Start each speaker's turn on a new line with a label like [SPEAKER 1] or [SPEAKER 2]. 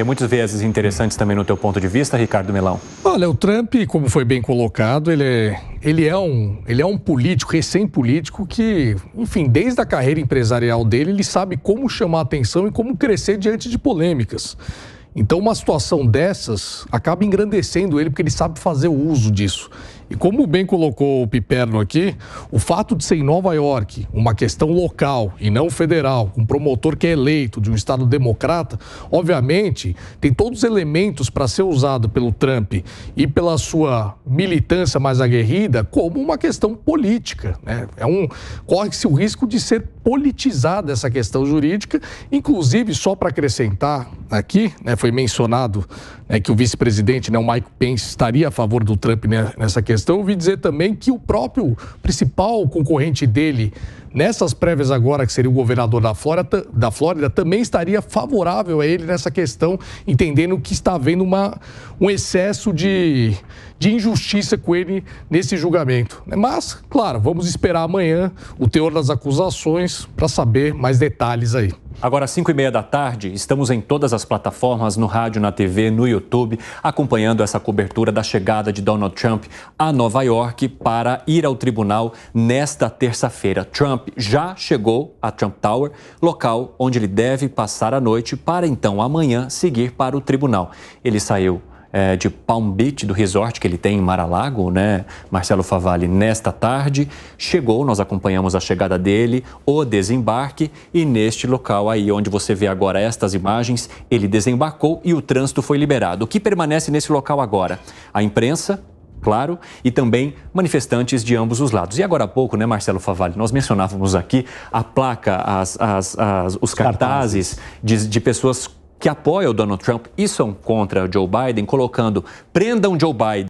[SPEAKER 1] Tem muitos vezes interessantes também no teu ponto de vista, Ricardo Melão.
[SPEAKER 2] Olha, o Trump, como foi bem colocado, ele é, ele é, um, ele é um político, recém-político, que, enfim, desde a carreira empresarial dele, ele sabe como chamar atenção e como crescer diante de polêmicas. Então, uma situação dessas acaba engrandecendo ele, porque ele sabe fazer o uso disso. E como bem colocou o Piperno aqui, o fato de ser em Nova York uma questão local e não federal, um promotor que é eleito de um Estado democrata, obviamente tem todos os elementos para ser usado pelo Trump e pela sua militância mais aguerrida como uma questão política. Né? É um, corre-se o risco de ser politizada essa questão jurídica, inclusive só para acrescentar aqui, né, foi mencionado né, que o vice-presidente, né, o Mike Pence, estaria a favor do Trump nessa questão questão, ouvi dizer também que o próprio principal concorrente dele nessas prévias agora, que seria o governador da Flórida, da Flórida também estaria favorável a ele nessa questão, entendendo que está havendo uma, um excesso de, de injustiça com ele nesse julgamento. Mas, claro, vamos esperar amanhã o teor das acusações para saber mais detalhes aí.
[SPEAKER 1] Agora, às 5 e meia da tarde, estamos em todas as plataformas, no rádio, na TV, no YouTube, acompanhando essa cobertura da chegada de Donald Trump a Nova York para ir ao tribunal nesta terça-feira. Trump já chegou a Trump Tower, local onde ele deve passar a noite para então amanhã seguir para o tribunal. Ele saiu é, de Palm Beach, do resort que ele tem em Mar-a-Lago, né? Marcelo Favalli, nesta tarde. Chegou, nós acompanhamos a chegada dele, o desembarque e neste local aí onde você vê agora estas imagens, ele desembarcou e o trânsito foi liberado. O que permanece nesse local agora? A imprensa, claro, e também manifestantes de ambos os lados. E agora há pouco, né, Marcelo Favalli, nós mencionávamos aqui a placa, as, as, as, os cartazes de, de pessoas que apoia o Donald Trump e são contra o Joe Biden, colocando prendam Joe Biden.